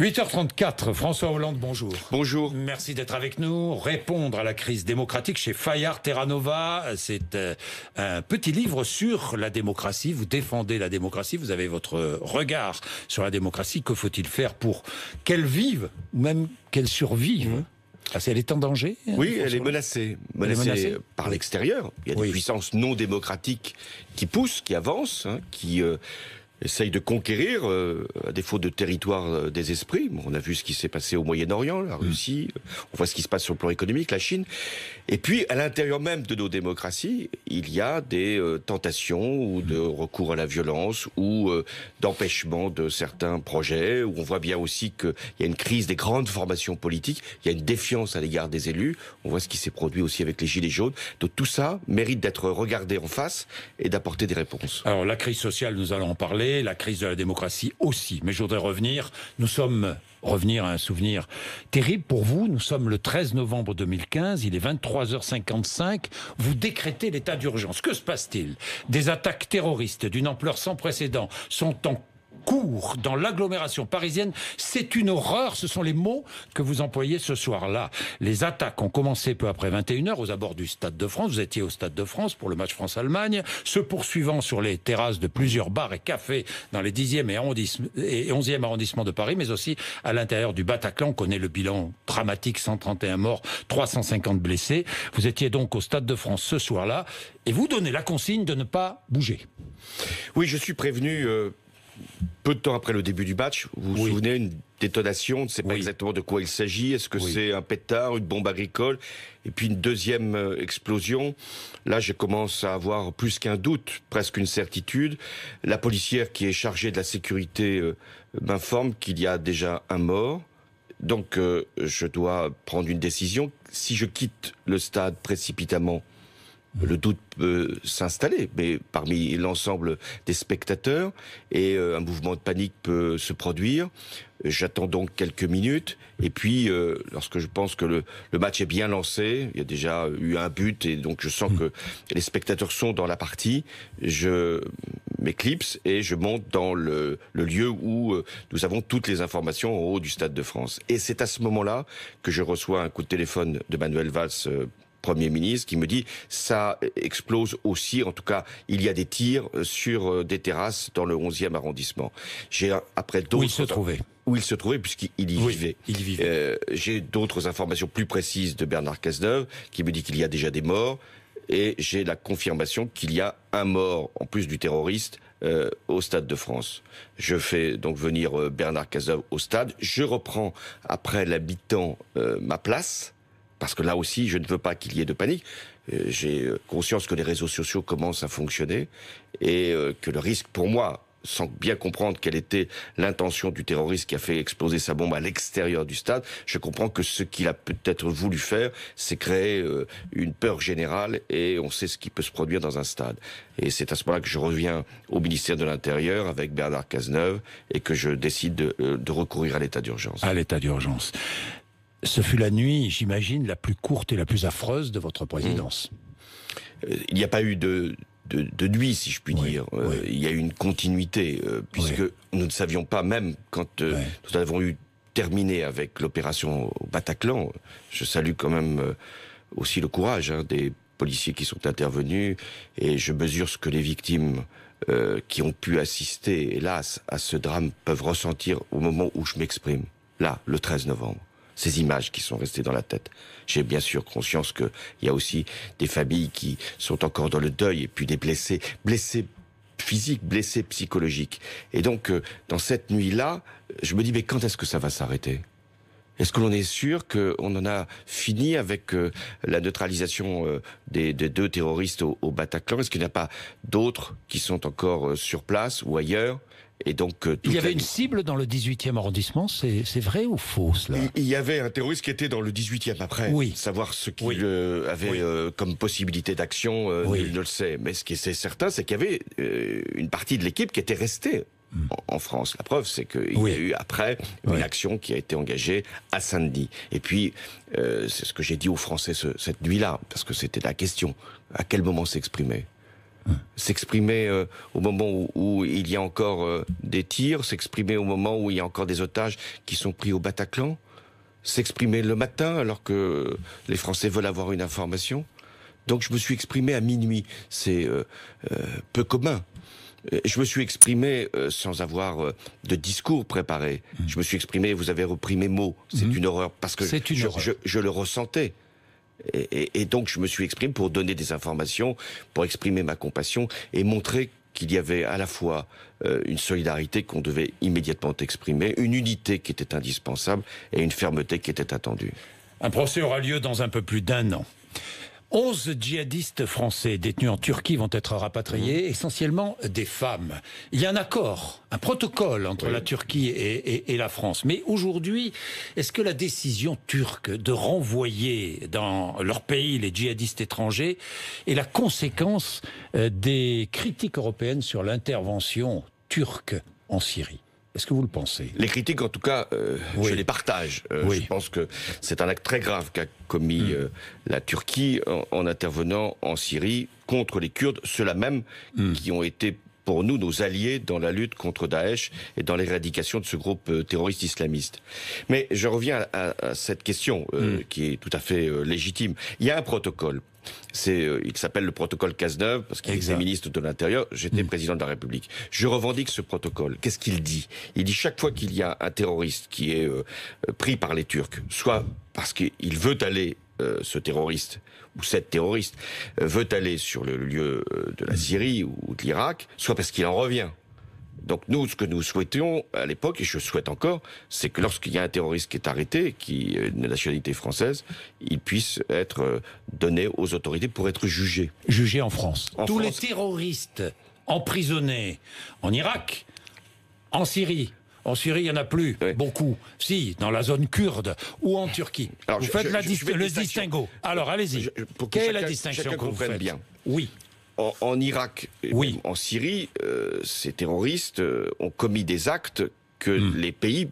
8h34, François Hollande, bonjour. Bonjour. Merci d'être avec nous. Répondre à la crise démocratique chez Fayard Terranova, c'est euh, un petit livre sur la démocratie. Vous défendez la démocratie, vous avez votre regard sur la démocratie. Que faut-il faire pour qu'elle vive, ou même qu'elle survive mmh. ah, Elle est en danger hein, Oui, elle est menacée. Menacée, par l'extérieur. Il y a des puissances non démocratiques qui poussent, qui avancent, hein, qui euh, essaye de conquérir, euh, à défaut de territoire euh, des esprits. on a vu ce qui s'est passé au Moyen-Orient, la mm. Russie, on voit ce qui se passe sur le plan économique, la Chine. Et puis, à l'intérieur même de nos démocraties, il y a des euh, tentations ou de mm. recours à la violence ou d'empêchement de certains projets, où on voit bien aussi qu'il y a une crise des grandes formations politiques, il y a une défiance à l'égard des élus, on voit ce qui s'est produit aussi avec les Gilets jaunes. Donc tout ça mérite d'être regardé en face et d'apporter des réponses. Alors la crise sociale, nous allons en parler la crise de la démocratie aussi. Mais je voudrais revenir. Nous sommes revenir à un souvenir terrible pour vous. Nous sommes le 13 novembre 2015, il est 23h55. Vous décrétez l'état d'urgence. Que se passe-t-il Des attaques terroristes d'une ampleur sans précédent sont en court dans l'agglomération parisienne. C'est une horreur, ce sont les mots que vous employez ce soir-là. Les attaques ont commencé peu après 21h aux abords du Stade de France. Vous étiez au Stade de France pour le match France-Allemagne, se poursuivant sur les terrasses de plusieurs bars et cafés dans les 10e et 11e arrondissements de Paris, mais aussi à l'intérieur du Bataclan. On connaît le bilan dramatique, 131 morts, 350 blessés. Vous étiez donc au Stade de France ce soir-là et vous donnez la consigne de ne pas bouger. Oui, je suis prévenu euh, peu de temps après le début du match, vous vous souvenez, une détonation, on ne sait pas exactement de quoi il s'agit, est-ce que c'est un pétard, une bombe agricole, et puis une deuxième euh, explosion. Là, je commence à avoir plus qu'un doute, presque une certitude. La policière qui est chargée de la sécurité euh, m'informe qu'il y a déjà un mort. Donc, euh, je dois prendre une décision. Si je quitte le stade précipitamment, le doute peut s'installer, mais parmi l'ensemble des spectateurs, et euh, un mouvement de panique peut se produire. J'attends donc quelques minutes, et puis euh, lorsque je pense que le, match est bien lancé, il y a déjà eu un but, et donc je sens hmm. que les spectateurs sont dans la partie, je m'éclipse et je monte dans le, lieu où euh, nous avons toutes les informations en haut du Stade de France. Et c'est à ce moment-là que je reçois un coup de téléphone de Manuel Valls. Premier ministre, qui me dit ça explose aussi, en tout cas, il y a des tirs euh, sur euh, des terrasses dans le 11e arrondissement. J'ai euh, après d'autres... Où il se trouvait où il se trouvait puisqu'il y vivait. vivait. j'ai d'autres informations plus précises de Bernard Cazeneuve qui me dit qu'il y a déjà des morts et j'ai la confirmation qu'il y a un mort en plus du terroriste au Stade de France. Je fais donc venir Bernard Cazeneuve au stade. Je reprends après l'habitant ma place parce que là aussi, je ne veux pas qu'il y ait de panique. Euh, j'ai euh, conscience que les réseaux sociaux commencent à fonctionner et euh, que le risque pour moi, sans bien comprendre quelle était l'intention du terroriste qui a fait exploser sa bombe à l'extérieur du stade, je comprends que ce qu'il a peut-être voulu faire, c'est créer une peur générale et on sait ce qui peut se produire dans un stade. Et c'est à ce moment-là que je reviens au ministère de l'Intérieur avec Bernard Cazeneuve et que je décide de, recourir à l'état d'urgence. À l'état d'urgence. Ce fut la nuit, j'imagine, la plus courte et la plus affreuse de votre présidence. Euh, il n'y a pas eu de, nuit, si je puis dire. Euh, il y a eu une continuité, euh, puisque nous ne savions pas, même quand nous avons eu terminé avec l'opération au Bataclan, je salue quand même aussi le courage hein, des policiers qui sont intervenus, et je mesure ce que les victimes qui ont pu assister, hélas, à ce drame peuvent ressentir au moment où je m'exprime, là, le 13 novembre ces images qui sont restées dans la tête. J'ai bien sûr conscience qu'il y a aussi des familles qui sont encore dans le deuil et puis des blessés, blessés physiques, blessés psychologiques. Et donc, euh, dans cette nuit-là, je me dis, mais quand est-ce que ça va s'arrêter est-ce que l'on est sûr qu'on en a fini avec euh, la neutralisation euh, des, deux terroristes au, Bataclan Est-ce qu'il n'y a pas d'autres qui sont encore euh, sur place ou ailleurs et donc, il y avait une cible dans le 18e arrondissement, c'est vrai ou faux cela il, y avait un terroriste qui était dans le 18e après. Oui. Savoir ce qu'il avait comme possibilité d'action, il ne le sait. Mais ce qui est certain, c'est qu'il y avait une partie de l'équipe qui était restée en, France. La preuve, c'est qu'il y a eu après une action qui a été engagée à samedi Et puis, euh, c'est ce que j'ai dit aux Français cette nuit-là, parce que c'était la question. À quel moment s'exprimer S'exprimer euh, au moment où, il y a encore euh, des tirs, s'exprimer au moment où il y a encore des otages qui sont pris au Bataclan, s'exprimer le matin alors que les Français veulent avoir une information. Donc je me suis exprimé à minuit. C'est peu commun euh, je me suis exprimé euh, sans avoir euh, de discours préparé. Mmh. Je me suis exprimé, vous avez repris mes mots. C'est mmh. une horreur parce que je, le ressentais. Et, donc je me suis exprimé pour donner des informations, pour exprimer ma compassion et montrer qu'il y avait à la fois une solidarité qu'on devait immédiatement exprimer, une unité qui était indispensable et une fermeté qui était attendue. Un procès aura lieu dans un peu plus d'un an. 11 djihadistes français détenus en Turquie vont être rapatriés, mmh. essentiellement des femmes. Il y a un accord, un protocole entre la Turquie et, la France. Mais aujourd'hui, est-ce que la décision turque de renvoyer dans leur pays les djihadistes étrangers est la conséquence euh, des critiques européennes sur l'intervention turque en Syrie est-ce que vous le pensez Les critiques, en tout cas, euh, je les partage. Euh, je pense que c'est un acte très grave qu'a commis hmm. euh, la Turquie en, intervenant en Syrie contre les Kurdes, ceux-là même hmm. qui ont été pour nous nos alliés dans la lutte contre Daesh et dans l'éradication de ce groupe terroriste islamiste. Mais je reviens à, cette question hmm. qui est tout à fait légitime. Il y a un protocole c'est, euh, il s'appelle le protocole Cazeneuve parce qu'il était ministre de l'Intérieur. J'étais mm. président de la République. Je revendique ce protocole. Qu'est-ce qu'il dit Il dit chaque fois qu'il y a un terroriste qui est euh, euh, pris par les Turcs, soit parce qu'il veut aller ce terroriste ou cette terroriste veut aller sur le lieu de la mm. Syrie ou de l'Irak, soit parce qu'il en revient. Donc nous, ce que nous souhaitions à l'époque, et je souhaite encore, c'est que lorsqu'il y a un terroriste qui est arrêté, qui est euh, une nationalité française, il puisse être euh, donné aux autorités pour être jugé. Jugé en France. Tous les terroristes emprisonnés en Irak, en Syrie, en Syrie, il n'y en a plus. Beaucoup. Si, dans la zone kurde ou en Turquie. vous faites la le distinction. distinguo. Alors, allez-y. Quelle est la distinction que vous faites bien. Oui en, Irak, et en Syrie, euh, ces terroristes euh, ont commis des actes que hmm. les pays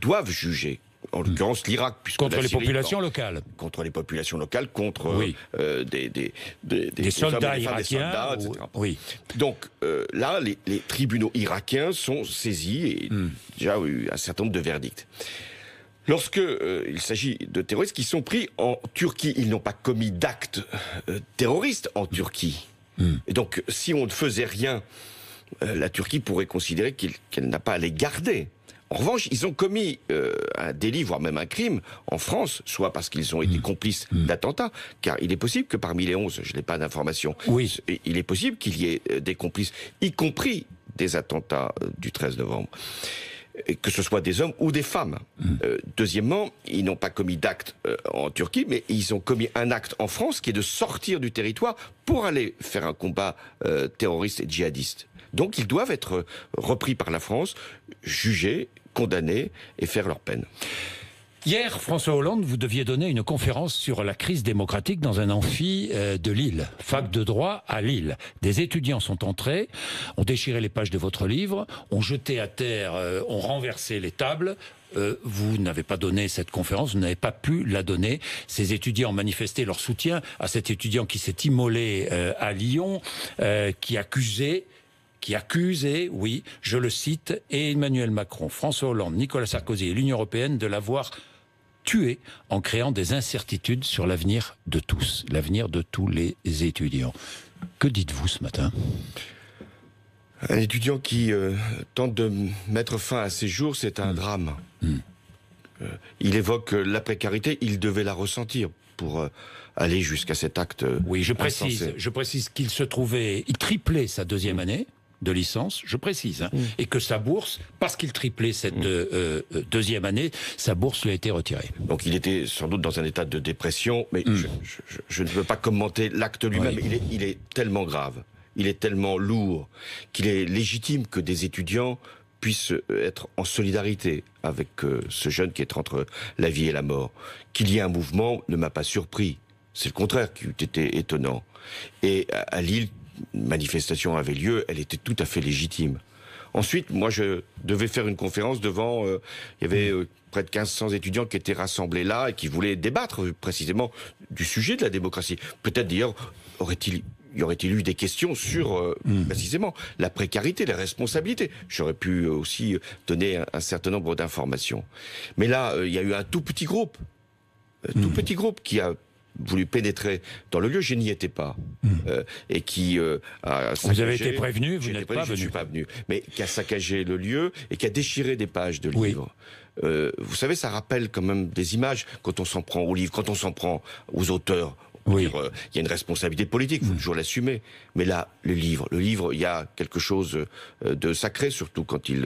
doivent juger en hmm. l'occurrence l'Irak. Contre les populations locales. Contre les populations locales, contre euh, des, soldats irakiens. Oui. Donc là, les, tribunaux irakiens sont saisis et hmm. déjà eu un certain nombre de verdicts. Lorsque il s'agit de terroristes qui sont pris en Turquie, ils n'ont pas commis d'actes terroristes en Turquie. Et donc, si on ne faisait rien, euh, la Turquie pourrait considérer qu'elle n'a pas à les garder. En revanche, ils ont commis euh, un délit, voire même un crime, en France, soit parce qu'ils ont été mm. complices mm. d'attentats, car il est possible que parmi les 11, je n'ai pas d'informations, oui. il est possible qu'il y ait euh, des complices, y compris des attentats du 13 novembre que ce soit des hommes ou des femmes. Mm. Euh, deuxièmement, ils n'ont pas commis d'actes euh, en Turquie, mais ils ont commis un acte en France qui est de sortir du territoire pour aller faire un combat euh, terroriste et djihadiste. Donc ils doivent être repris par la France, jugés, condamnés et faire leur peine. Hier, François Hollande, vous deviez donner une conférence sur la crise démocratique dans un amphi euh, de Lille, fac de droit à Lille. Des étudiants sont entrés, ont déchiré les pages de votre livre, ont jeté à terre, euh, ont renversé les tables. Euh, vous n'avez pas donné cette conférence, vous n'avez pas pu la donner. Ces étudiants ont manifesté leur soutien à cet étudiant qui s'est immolé à Lyon, qui accusait qui accusait, oui, je le cite, Emmanuel Macron, François Hollande, Nicolas Sarkozy et l'Union européenne de l'avoir tué en créant des incertitudes sur l'avenir de tous, l'avenir de tous les étudiants. Que dites-vous ce matin Un étudiant qui euh, tente de mettre fin à ses jours, c'est un hmm. drame. Hmm. Euh, il évoque euh, la précarité, il devait la ressentir pour aller jusqu'à cet acte. Oui, je précise, je précise qu'il se trouvait, il triplait sa deuxième année de licence, je précise, hein, mmh. et que sa bourse, parce qu'il triplait cette mmh. euh, euh, deuxième année, sa bourse lui a été retirée. Donc il était sans doute dans un état de dépression, mais mmh. je, ne veux pas commenter l'acte lui-même, il, est, il est tellement grave, il est tellement lourd, qu'il est légitime que des étudiants puissent euh, être en solidarité avec ce jeune qui est entre la vie et la mort. Qu'il y ait un mouvement ne m'a pas surpris. C'est le contraire qui eût été étonnant. Et à Lille, manifestation avait lieu, elle était tout à fait légitime. Ensuite, moi, je devais faire une conférence devant. Euh, il y avait euh, près de 1500 étudiants qui étaient rassemblés là et qui voulaient débattre euh, précisément du sujet de la démocratie. Peut-être d'ailleurs aurait-il y aurait-il eu des questions sur mmh. précisément la précarité, la responsabilité. J'aurais pu aussi donner un, certain nombre d'informations. Mais là, il y a eu un tout petit groupe, un tout mmh. petit groupe qui a voulu pénétrer dans le lieu, je n'y étais pas. Hmm. Euh, et qui euh, a saccagé, Vous avez été prévenu, vous n'êtes pas venu. Mais qui a saccagé le lieu et qui a déchiré des pages de livres. Euh, vous savez, ça rappelle quand même des images quand on s'en prend aux livres, quand on s'en prend aux auteurs, euh, il y a une responsabilité politique, il faut mm. toujours l'assumer. Mais là, le livre, le livre, il y a quelque chose euh, de sacré, surtout quand il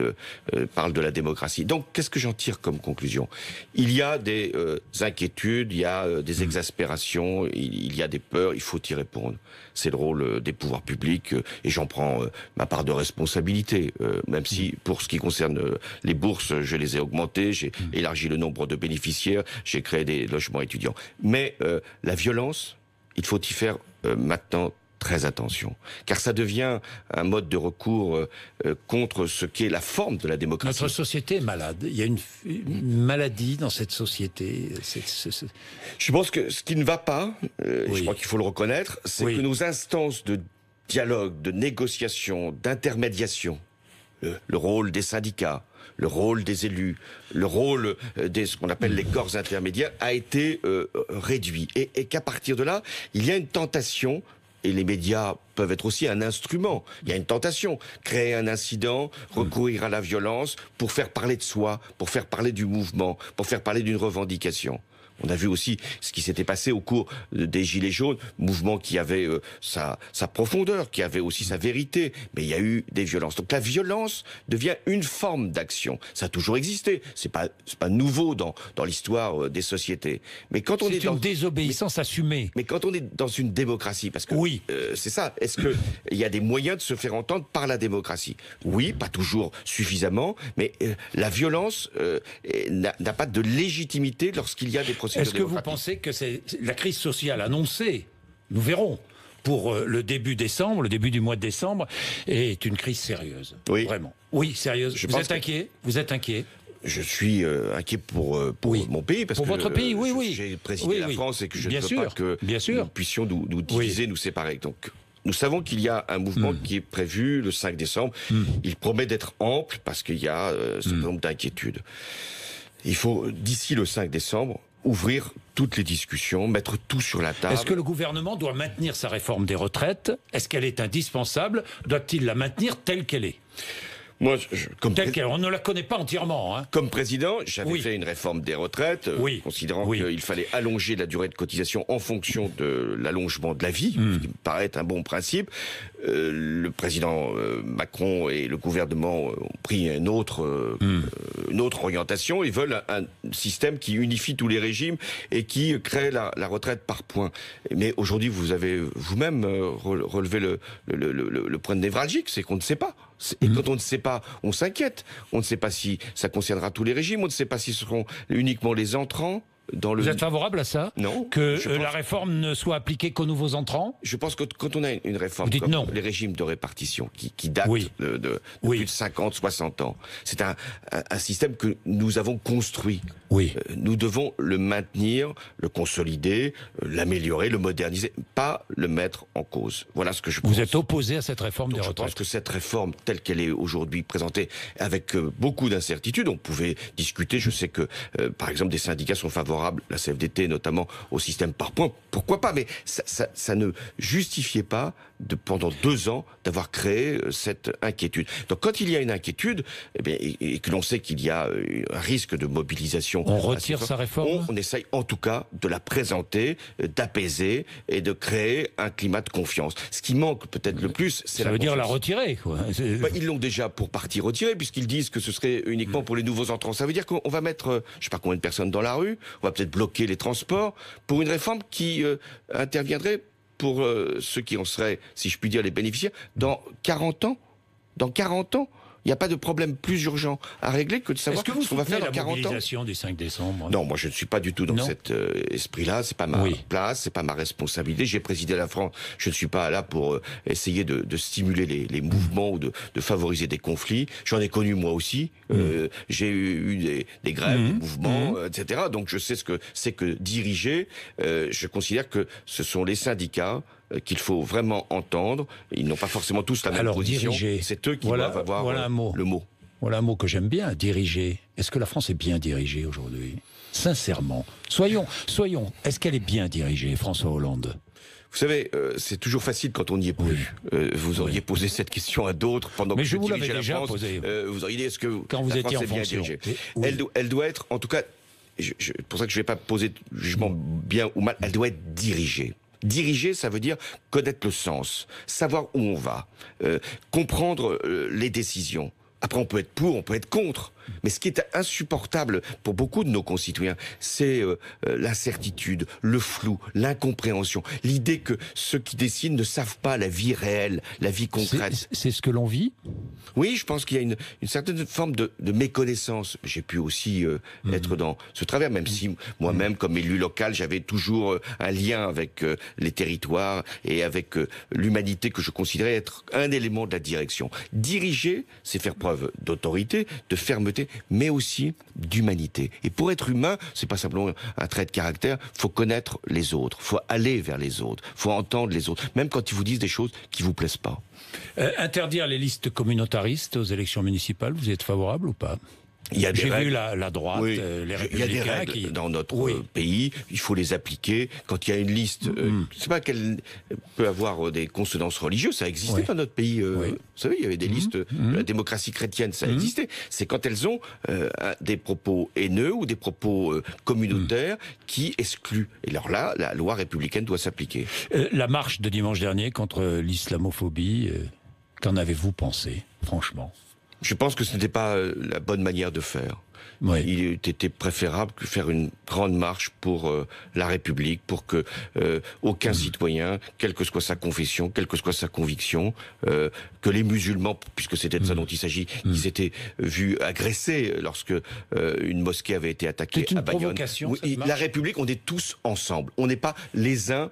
euh, parle de la démocratie. Donc, qu'est-ce que j'en tire comme conclusion Il y a des inquiétudes, il y a des mm. exaspérations, il, y a des peurs, il faut y répondre. C'est le rôle des pouvoirs publics, et j'en prends ma part de responsabilité, même si mm. pour ce qui concerne les bourses, je les ai augmentées, j'ai élargi le nombre de bénéficiaires, j'ai créé des logements étudiants. Mais la violence, il faut y faire euh, maintenant très attention, car ça devient un mode de recours euh, euh, contre ce qu'est la forme de la démocratie. Notre société est malade. Il y a une, maladie dans cette société. Je pense que ce qui ne va pas, je crois qu'il faut le reconnaître, c'est que nos instances de dialogue, de négociation, d'intermédiation, le rôle des syndicats, le rôle des élus, le rôle euh, de ce qu'on appelle les corps intermédiaires a été euh, réduit et qu'à partir de là, il y a une tentation et les médias peuvent être aussi un instrument. Il y a une tentation. Créer un incident, recourir à la violence pour faire parler de soi, pour faire parler du mouvement, pour faire parler d'une revendication. On a vu aussi ce qui s'était passé au cours des Gilets jaunes, mouvement qui avait euh, sa, profondeur, qui avait aussi sa vérité, mais il y a eu des violences. Donc la violence devient une forme d'action. Ça a toujours existé. C'est pas pas nouveau dans l'histoire euh, des sociétés. Mais quand on est, dans une désobéissance assumée. Mais quand on est dans une démocratie, parce que oui, euh, c'est ça. Est-ce que il y a des moyens de se faire entendre par la démocratie Oui, pas toujours suffisamment, mais la violence n'a pas de légitimité lorsqu'il y a des est-ce que vous pensez que c'est la crise sociale annoncée Nous verrons pour euh, le début décembre, le début du mois de décembre, est une crise sérieuse. Oui. Vraiment. Oui, sérieuse. vous êtes inquiet Vous êtes inquiet je suis euh, inquiet pour, euh, mon pays parce pour que votre pays, oui, oui. J'ai présidé la France et que je ne veux pas que nous puissions nous, diviser, nous séparer. Donc, nous savons qu'il y a un mouvement hmm. qui est prévu le 5 décembre. Hmm. Il promet d'être ample parce qu'il y a ce hmm. nombre d'inquiétudes. Il faut d'ici le 5 décembre ouvrir toutes les discussions, mettre tout sur la table. Est-ce que le gouvernement doit maintenir sa réforme des retraites Est-ce qu'elle est indispensable Doit-il la maintenir telle qu'elle est moi, on ne la connaît pas entièrement. Hein. Comme président, j'avais fait une réforme des retraites, euh, considérant qu'il fallait allonger la durée de cotisation en fonction de l'allongement de la vie, ce qui me hmm. paraît un bon principe. Euh, le président euh, Macron et le gouvernement ont pris hmm. une autre, orientation. Ils veulent un, système qui unifie tous les régimes et qui crée la, retraite par points. Mais aujourd'hui, vous avez vous-même relevé le, le, le, le point névralgique, c'est qu'on ne sait pas. Et mm. quand on ne sait pas, on s'inquiète. On ne sait pas si ça concernera tous les régimes, on ne sait pas si ce seront uniquement les entrants. Vous êtes favorable à ça Non. Que la réforme ne soit appliquée qu'aux nouveaux entrants Je pense que quand on a une réforme comme les régimes de répartition qui, datent de, plus de 50, 60 ans, c'est un, système que nous avons construit. Oui. Euh, nous devons le maintenir, le consolider, euh, l'améliorer, le moderniser, pas le mettre en cause. Voilà ce que je pense. Vous êtes opposé à cette réforme des retraites Je pense que cette réforme telle qu'elle est aujourd'hui présentée, avec euh, beaucoup d'incertitudes, on pouvait discuter, je sais que par exemple des syndicats sont favorables la CFDT notamment, au système par points, pourquoi pas Mais ça, ne justifiait pas de, pendant deux ans d'avoir créé euh, cette inquiétude. Donc quand il y a une inquiétude, eh et, que l'on sait qu'il y a euh, un risque de mobilisation, on retire sa réforme. On, essaye en tout cas de la présenter, euh, d'apaiser et de créer un climat de confiance. Ce qui manque peut-être le plus, c'est ça veut dire la retirer. Quoi. Bah, ils l'ont déjà pour partie retirée puisqu'ils disent que ce serait uniquement pour les nouveaux entrants. Ça veut dire qu'on va mettre, je sais pas combien de personnes dans la rue, on va peut-être bloquer les transports, pour une réforme qui euh, interviendrait pour euh, ceux qui en seraient, si je puis dire, les bénéficiaires, dans 40 ans. Dans 40 ans, il n'y a pas de problème plus urgent à régler que de savoir que ce qu'on va faire dans 40 ans. du 5 décembre Non, moi je ne suis pas du tout dans cet euh, esprit-là. C'est pas ma place, c'est pas ma responsabilité. J'ai présidé la France. Je ne suis pas là pour euh, essayer de, stimuler les, mouvements ou de, favoriser des conflits. J'en ai connu moi aussi. Mm. Euh, j'ai eu, des, des, grèves, des mm. mouvements, mm. etc. Donc je sais ce que c'est que diriger. je considère que ce sont les syndicats euh, qu'il faut vraiment entendre. Ils n'ont pas forcément tous la même Alors, position. C'est eux qui doivent avoir euh, le mot. Voilà un mot que j'aime bien, diriger. Est-ce que la France est bien dirigée aujourd'hui Sincèrement. Soyons, soyons. Est-ce qu'elle est bien dirigée, François Hollande vous savez, euh, c'est toujours facile quand on y est plus. vous auriez posé cette question à d'autres pendant Mais que je, vous dirigeais la déjà Posé. vous auriez est-ce que quand vous étiez en elle, doit être, en tout cas, pour ça que je ne vais pas poser jugement bien ou mal. Elle doit être dirigée. Diriger, ça veut dire connaître le sens, savoir où on va, euh, comprendre euh, les décisions. Après, on peut être pour, on peut être contre. Mais ce qui est insupportable pour beaucoup de nos concitoyens, c'est euh, euh, l'incertitude, le flou, l'incompréhension, l'idée que ceux qui dessinent ne savent pas la vie réelle, la vie concrète. C'est ce que l'on vit Oui, je pense qu'il y a une, certaine forme de, méconnaissance. J'ai pu aussi euh, mhm. être dans ce travers, même si moi-même, mhm. comme élu local, j'avais toujours un lien avec les territoires et avec l'humanité que je considérais être un élément de la direction. Diriger, c'est faire preuve d'autorité, de fermeté mais aussi d'humanité. Et pour être humain, c'est pas simplement un trait de caractère, faut connaître les autres, faut aller vers les autres, faut entendre les autres, même quand ils vous disent des choses qui vous plaisent pas. Euh, interdire les listes communautaristes aux élections municipales, vous êtes favorable ou pas j'ai vu la, la droite, euh, les Il y a des règles dans notre pays, il faut les appliquer. Quand il y a une liste, euh, mm. je c'est pas qu'elle peut avoir euh, des consonances religieuses, ça existait dans notre pays. vous savez, il y avait des mm-hmm. listes, mm-hmm. la démocratie chrétienne, ça mm-hmm. existait. C'est quand elles ont des propos haineux ou des propos communautaires mm. qui excluent. Et alors là, la loi républicaine doit s'appliquer. la marche de dimanche dernier contre l'islamophobie, qu'en avez-vous pensé, franchement je pense que ce n'était pas euh, la bonne manière de faire. Il était préférable que faire une grande marche pour euh, la République, pour que euh, aucun mmh. citoyen, quelle que soit sa confession, quelle que soit sa conviction, que les musulmans, puisque c'était de ça mmh. dont il s'agit, mmh. ils étaient vus agressés lorsque une mosquée avait été attaquée une à Oui, la République, on est tous ensemble. On n'est pas les uns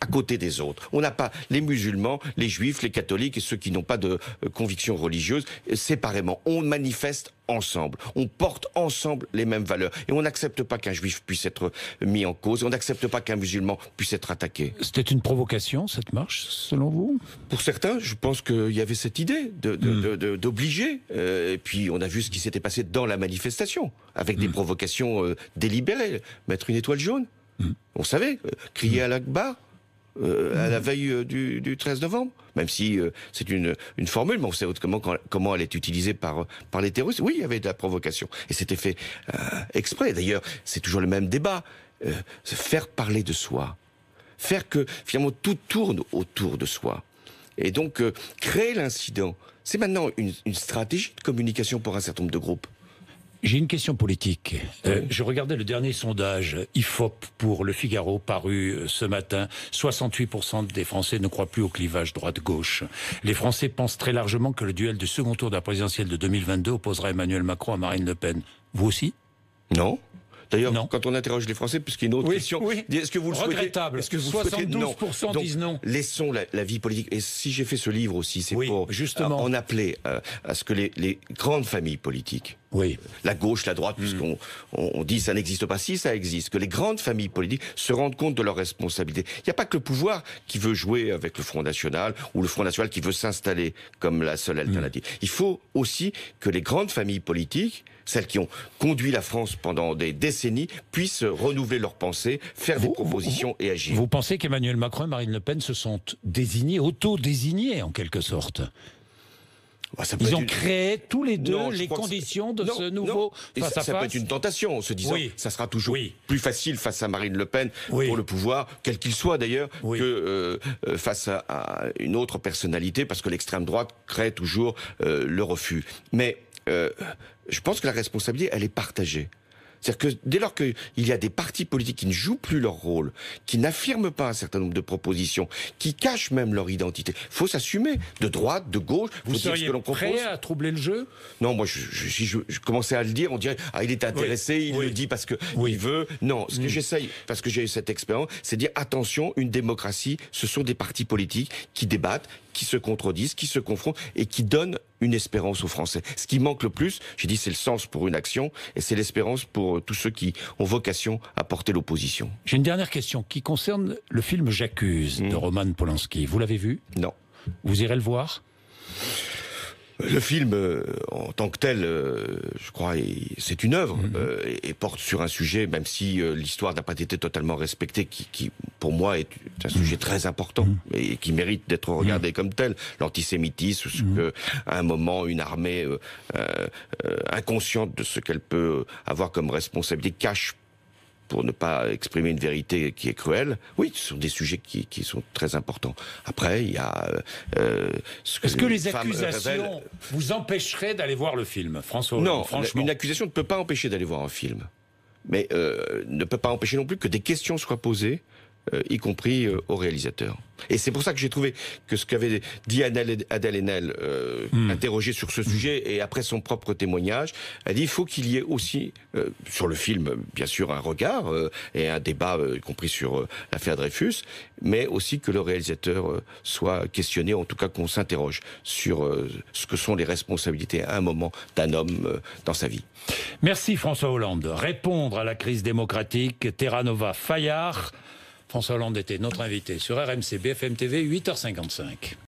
à côté des autres. On n'a pas les musulmans, les juifs, les catholiques et ceux qui n'ont pas de euh, conviction religieuse euh, séparément. On manifeste ensemble. On porte ensemble les mêmes valeurs. Et on n'accepte pas qu'un juif puisse être euh, mis en cause. On n'accepte pas qu'un musulman puisse être attaqué. C'était une provocation, cette marche, selon vous Pour certains, je pense qu'il y avait cette idée hmm. d'obliger. et puis, on a vu ce qui s'était passé dans la manifestation, avec des hmm. provocations délibérées. Mettre une étoile jaune. Hmm. On savait. crier à l'Akbar. Euh, à mm. la veille euh, du, 13 novembre, même si euh, c'est une, formule, mais on sait comment, comment elle est utilisée par, par les terroristes. Oui, il y avait de la provocation, et c'était fait exprès. D'ailleurs, c'est toujours le même débat, se faire parler de soi, faire que finalement tout tourne autour de soi, et donc créer l'incident. C'est maintenant une stratégie de communication pour un certain nombre de groupes. J'ai une question politique. Euh, je regardais le dernier sondage IFOP pour Le Figaro paru euh, ce matin. 68% des Français ne croient plus au clivage droite-gauche. Les Français pensent très largement que le duel du second tour de la présidentielle de 2022 opposera Emmanuel Macron à Marine Le Pen. Vous aussi Non. D'ailleurs, quand on interroge les Français, puisqu'il y a une autre question, est-ce que vous le Regrettable. Est-ce 72 disent non. Laissons la, vie politique. Et si j'ai fait ce livre aussi, c'est pour euh, justement. en appeler à ce que les, les grandes familles politiques oui. la gauche, la droite, hmm. puisqu'on on, dit ça n'existe pas. Si ça existe, que les grandes familles politiques se rendent compte de leurs responsabilités. Il n'y a pas que le pouvoir qui veut jouer avec le Front National ou le Front National qui veut s'installer comme la seule hmm. alternative. Il faut aussi que les grandes familles politiques celles qui ont conduit la France pendant des décennies, puissent renouveler leurs pensées, faire des propositions et agir. Vous pensez qu'Emmanuel Macron et Marine Le Pen se sont désignés, auto-désignés en quelque sorte bah, Ils ont créé tous les deux les conditions de ce nouveau face ça, ça peut être une tentation en se disant oui. ça sera toujours plus facile face à Marine Le Pen pour le pouvoir, quel qu'il soit d'ailleurs, que euh, euh, face à, une autre personnalité, parce que l'extrême droite crée toujours euh, le refus. Mais je pense que la responsabilité, elle est partagée. C'est-à-dire que dès lors qu'il y a des partis politiques qui ne jouent plus leur rôle, qui n'affirment pas un certain nombre de propositions, qui cachent même leur identité, faut s'assumer de droite, de gauche. Vous faut ce que l'on propose. prêt à troubler le jeu Non, moi, je, si je, commençais à le dire, on dirait ah il est intéressé, il le dit parce que oui. il veut. Non, ce que mm. j'essaye, parce que j'ai eu cette expérience, c'est dire attention, une démocratie, ce sont des partis politiques qui débattent, qui se contredisent, qui se confrontent et qui donnent une espérance aux Français. Ce qui manque le plus, j'ai dit, c'est le sens pour une action et c'est l'espérance pour euh, tous ceux qui ont vocation à porter l'opposition. J'ai une dernière question qui concerne le film J'accuse hmm. de Roman Polanski. Vous l'avez vu Non. Vous irez le voir le film, euh, en tant que tel, euh, je crois, c'est une œuvre mhm. euh, et porte sur un sujet, même si l'histoire n'a pas été totalement respectée, qui, qui, pour moi, est un sujet mhm. très important mhm. et qui mérite d'être regardé comme tel. L'antisémitisme, ce que, à un moment, une armée inconsciente de ce qu'elle peut avoir comme responsabilité cache pour ne pas exprimer une vérité qui est cruelle. Oui, ce sont des sujets qui, qui sont très importants. Après, il y a. Euh, Est-ce que les accusations vous empêcheraient d'aller voir le film, François Non, une accusation ne peut pas empêcher d'aller voir un film, mais euh, ne peut pas empêcher non plus que des questions soient posées euh, y compris euh, aux réalisateurs. Et c'est pour ça que j'ai trouvé que ce qu'avait dit Adèle Haenel, euh, hmm. interrogée sur ce sujet hmm. et après son propre témoignage, elle dit il faut qu'il y ait aussi sur le film, bien sûr, un regard et un débat, y compris sur l'affaire Dreyfus, mais aussi que le réalisateur soit questionné, en tout cas qu'on s'interroge sur ce que sont les responsabilités à un moment d'un homme dans sa vie. Merci François Hollande. Répondre à la crise démocratique, Terra Nova Fayard. François Hollande était notre invité sur RMC BFM TV, 8h55.